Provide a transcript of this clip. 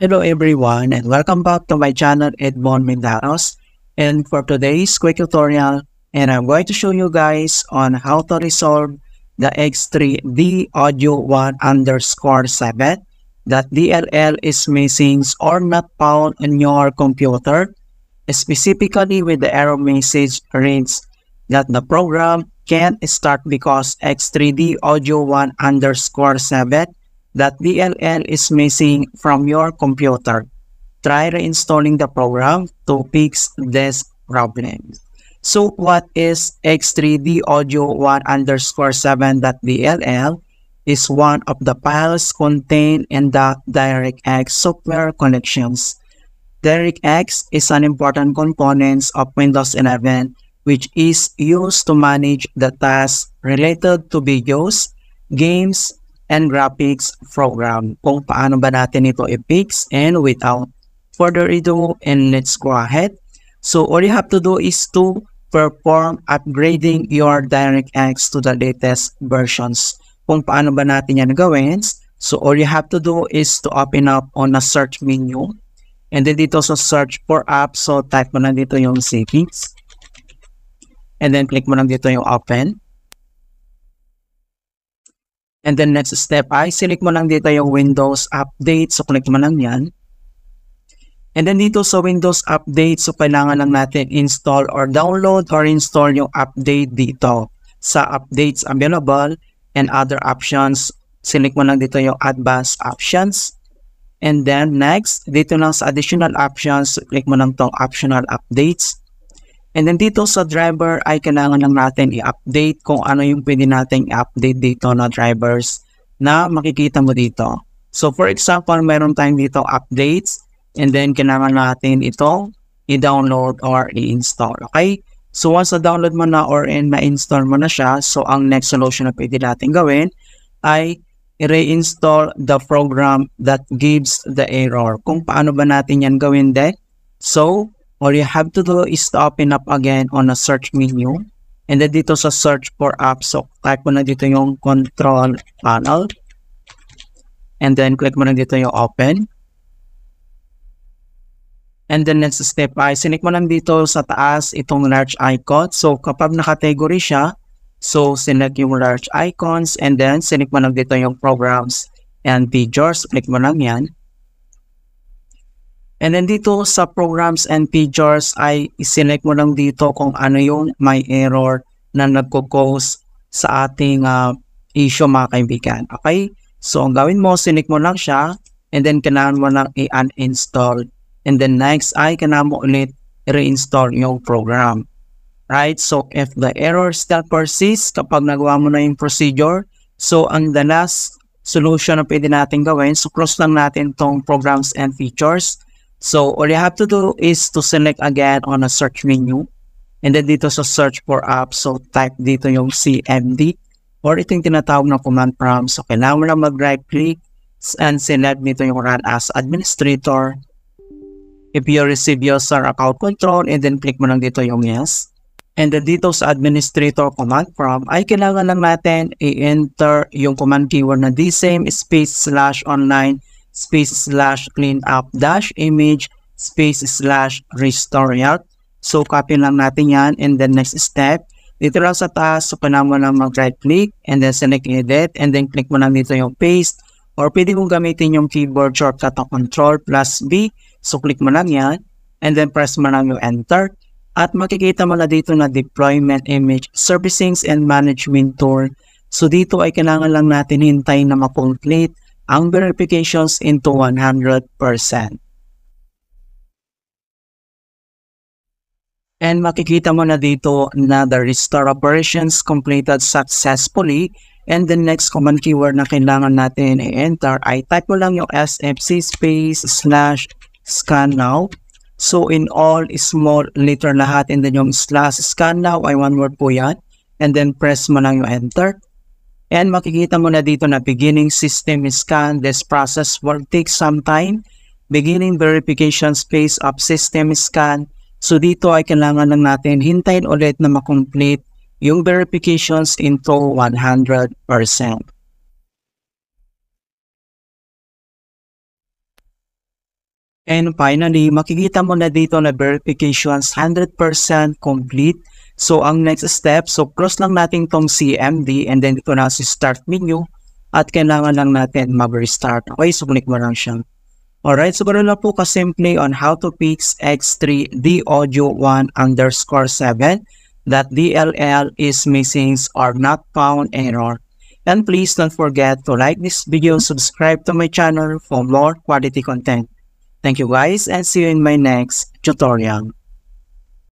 Hello everyone and welcome back to my channel Edmond Mendaros and for today's quick tutorial and I'm going to show you guys on how to resolve the X3D audio 1 underscore 7 that DLL is missing or not found on your computer specifically with the error message reads that the program can't start because X3D audio 1 underscore 7 that DLL is missing from your computer. Try reinstalling the program to fix this problem. So what is X3D audio 1 underscore 7.dll is one of the files contained in the DirectX software connections. DirectX is an important component of Windows 11 which is used to manage the tasks related to videos, games, and graphics program kung paano ba natin ito i-fix and without further ado and let's go ahead. So all you have to do is to perform upgrading your DirectX to the latest versions. Kung paano ba natin yan gawin? So all you have to do is to open up on a search menu. And then dito sa search for app, so type mo na dito yung settings. And then click mo na dito yung open. And then next step ay select mo lang dito yung Windows Update. So click mo lang yan. And then dito sa Windows Update, so kailangan lang natin install or download or install yung update dito. Sa Updates Available and Other Options, select mo lang dito yung Advanced Options. And then next, dito lang sa Additional Options, click mo lang tong Optional Updates. And then dito sa driver ay kailangan lang natin i-update kung ano yung pwede nating update dito na drivers na makikita mo dito. So for example, meron tayong dito updates and then kailangan natin itong i-download or i-install. Okay? So once na-download mo na or na-install mo na siya, so ang next solution na pwede natin gawin ay i reinstall the program that gives the error. Kung paano ba natin yan gawin de? So, all you have to do is to open up again on a search menu. And then dito sa search for apps, so type mo na dito yung control panel. And then click mo na dito yung open. And then next step ay sinik mo lang dito sa taas itong large icon. So kapag nakategory siya, so select yung large icons and then sinik mo lang dito yung programs and features. Click mo lang yan. And then dito sa programs and features ay iselect mo lang dito kung ano yung may error na nagko-cause sa ating uh, issue mga kaibigan. Okay? So ang gawin mo, sinik mo lang siya and then kailangan mo lang i-uninstall. And then next ay kailangan mo ulit reinstall yung program. Right? So if the error still persists kapag nagawa mo na yung procedure, so ang the last solution na pwede natin gawin, so close lang natin tong programs and features So, all you have to do is to select again on a search menu. And then dito sa search for app, so type dito yung CMD or ito yung tinatawag na command prompt. So, kailangan mo lang mag-right click and select dito yung run as administrator. If you receive user account control and then click mo lang dito yung yes. And then dito sa administrator command prompt ay kailangan lang natin i-enter yung command keyword na dsame space slash online space slash cleanup dash image space slash restore yacht. So, copy lang natin yan. And then next step, dito lang sa taas, so kailangan mo lang mag-right click and then select edit and then click mo lang dito yung paste or pwede kong gamitin yung keyboard shortcut na control plus B. So, click mo lang yan and then press mo lang yung enter at makikita mo na dito na deployment image servicing and management tool. So, dito ay kailangan lang natin hintay na ma-complete ang verifications into 100%. And makikita mo na dito na the restore operations completed successfully and the next command keyword na kailangan natin i-enter ay type mo lang yung sfc space slash scan now. So in all small letter lahat and then yung slash scan now ay one word po yan and then press mo lang yung enter. And makikita mo na dito na beginning system scan, this process will take some time. Beginning verification space of system scan. So dito ay kailangan lang natin hintayin ulit na makomplete yung verifications into 100%. And finally, makikita mo na dito na verifications 100% complete. So ang next step, so close lang natin tong CMD and then dito na si start menu at kailangan lang natin mag-restart. Okay, so click mo lang siya. Alright, so ganoon lang po kasimple on how to fix X3 D audio 1 underscore 7 that DLL is missing or not found error. And please don't forget to like this video, subscribe to my channel for more quality content. Thank you guys and see you in my next tutorial.